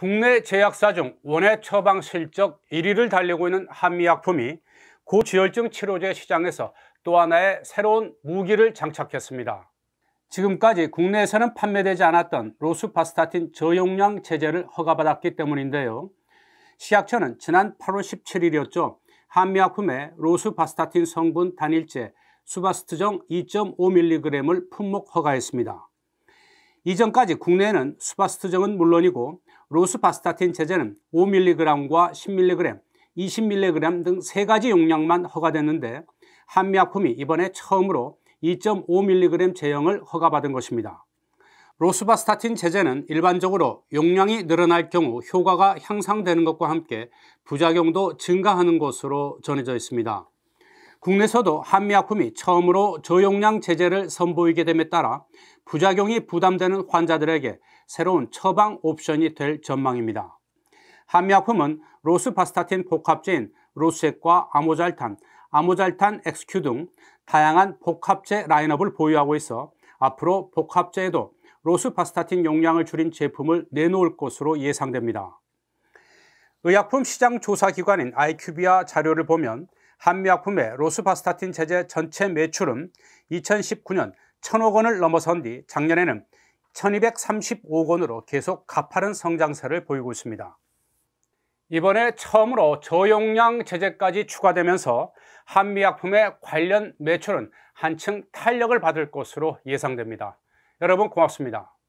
국내 제약사 중 원해 처방 실적 1위를 달리고 있는 한미약품이 고지혈증 치료제 시장에서 또 하나의 새로운 무기를 장착했습니다. 지금까지 국내에서는 판매되지 않았던 로스파스타틴 저용량 제제를 허가받았기 때문인데요. 시약처는 지난 8월 17일이었죠. 한미약품의 로스파스타틴 성분 단일제 수바스트정 2.5mg을 품목 허가했습니다. 이전까지 국내에는 수바스트정은 물론이고 로스바스타틴 제제는 5mg과 10mg, 20mg 등 세 가지 용량만 허가됐는데 한미약품이 이번에 처음으로 2.5mg 제형을 허가받은 것입니다. 로스바스타틴 제제는 일반적으로 용량이 늘어날 경우 효과가 향상되는 것과 함께 부작용도 증가하는 것으로 전해져 있습니다. 국내에서도 한미약품이 처음으로 저용량 제제를 선보이게 됨에 따라 부작용이 부담되는 환자들에게 새로운 처방 옵션이 될 전망입니다. 한미약품은 로스파스타틴 복합제인 로스액과 아모잘탄, 아모잘탄 엑스큐 등 다양한 복합제 라인업을 보유하고 있어 앞으로 복합제에도 로스파스타틴 용량을 줄인 제품을 내놓을 것으로 예상됩니다. 의약품 시장 조사 기관인 IQVIA 자료를 보면 한미약품의 로스파스타틴 제제 전체 매출은 2019년 1,000억 원을 넘어선 뒤 작년에는 1235억 으로 계속 가파른 성장세를 보이고 있습니다. 이번에 처음으로 저용량 제재까지 추가되면서 한미약품의 관련 매출은 한층 탄력을 받을 것으로 예상됩니다. 여러분 고맙습니다.